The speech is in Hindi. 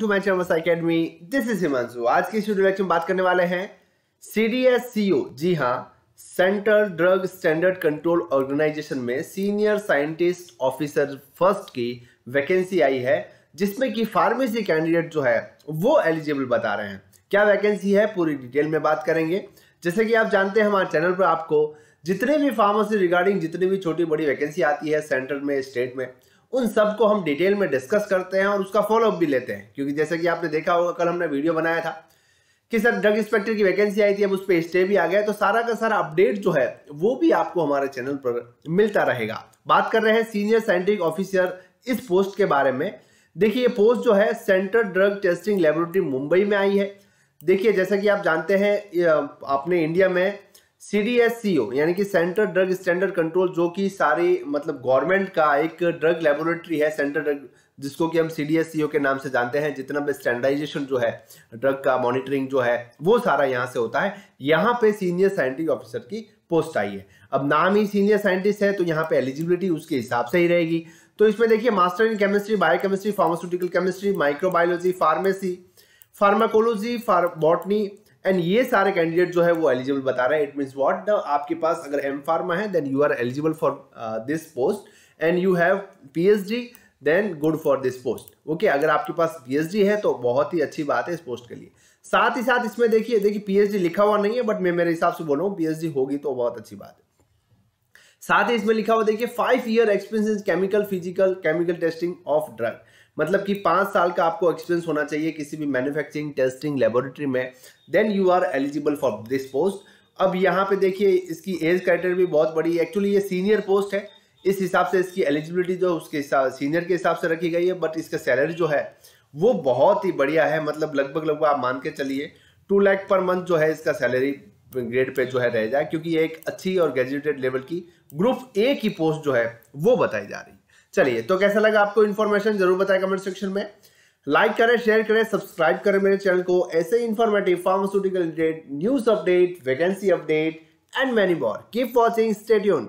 to my channel academy this is Himanshu आज लेक्चर में बात करने वाले हैं C D S C O जी हाँ ड्रग स्टैंडर्ड कंट्रोल ऑर्गेनाइजेशन में सीनियर साइंटिस्ट ऑफिसर फर्स्ट की वैकेंसी आई है जिसमें कि फार्मेसी कैंडिडेट जो है वो एलिजिबल बता रहे हैं क्या वैकेंसी है पूरी डिटेल में बात करेंगे जैसे कि आप जानते हैं हमारे चैनल पर आपको जितने भी फार्मेसी रिगार्डिंग जितनी भी छोटी बड़ी वैकेंसी आती है सेंटर में स्टेट में उन सब को हम डिटेल में डिस्कस करते हैं और उसका फॉलोअप भी लेते हैं क्योंकि जैसे कि आपने देखा होगा कल हमने वीडियो बनाया था कि सर ड्रग इंस्पेक्टर की वैकेंसी आई थी अब उस पर स्टे भी आ गया तो सारा का सारा अपडेट जो है वो भी आपको हमारे चैनल पर मिलता रहेगा बात कर रहे हैं सीनियर साइंटिफिक ऑफिसर इस पोस्ट के बारे में देखिए ये पोस्ट जो है central drug testing laboratory Mumbai में आई है देखिए जैसा कि आप जानते हैं अपने इंडिया में सीडीएससीओ e यानी कि सेंट्रल ड्रग स्टैंडर्ड कंट्रोल जो कि सारे मतलब गवर्नमेंट का एक ड्रग लेबोरेटरी है सेंट्रल ड्रग जिसको कि हम सीडीएससीओ e के नाम से जानते हैं जितना भी स्टैंडर्डाइजेशन जो है ड्रग का मॉनिटरिंग जो है वो सारा यहाँ से होता है यहाँ पे सीनियर साइंटिफिक ऑफिसर की पोस्ट आई है अब नाम ही सीनियर साइंटिस्ट है तो यहाँ पे एलिजिबिलिटी उसके हिसाब से ही रहेगी तो इसमें देखिए master in chemistry biochemistry pharmaceutical chemistry microbiology pharmacy pharmacology फार बॉटनी एंड ये सारे कैंडिडेट जो है वो एलिजिबल बता रहे हैं इट मीन्स वॉट आपके पास अगर एम फार्मा है then you are eligible for this post and you have P H D then good for this post okay अगर आपके पास पीएचडी है तो बहुत ही अच्छी बात है इस पोस्ट के लिए साथ ही साथ इसमें देखिए देखिए पीएचडी लिखा हुआ नहीं है बट मैं मेरे हिसाब से बोल रहा हूँ पीएचडी होगी तो बहुत अच्छी बात है साथ ही इसमें लिखा हुआ देखिए five year experience in chemical physical chemical testing of drug मतलब कि पाँच साल का आपको एक्सपीरियंस होना चाहिए किसी भी मैन्युफैक्चरिंग टेस्टिंग लेबोरेटरी में then you are eligible for this post अब यहाँ पे देखिए इसकी एज क्राइटेरिया भी बहुत बड़ी है एक्चुअली ये सीनियर पोस्ट है इस हिसाब से इसकी एलिजिबिलिटी जो उसके हिसाब सीनियर के हिसाब से रखी गई है बट इसका सैलरी जो है वो बहुत ही बढ़िया है मतलब लगभग लगभग आप मान के चलिए टू लैख पर मंथ जो है इसका सैलरी ग्रेड पे जो है रह जाए क्योंकि ये एक अच्छी और ग्रेजुएटेड लेवल की ग्रुप ए की पोस्ट जो है वो बताई जा रही है चलिए तो कैसा लगा आपको इन्फॉर्मेशन जरूर बताएं कमेंट सेक्शन में लाइक करें शेयर करें सब्सक्राइब करें मेरे चैनल को ऐसे informative pharmaceutical related news update vacancy update and many more keep watching stay tuned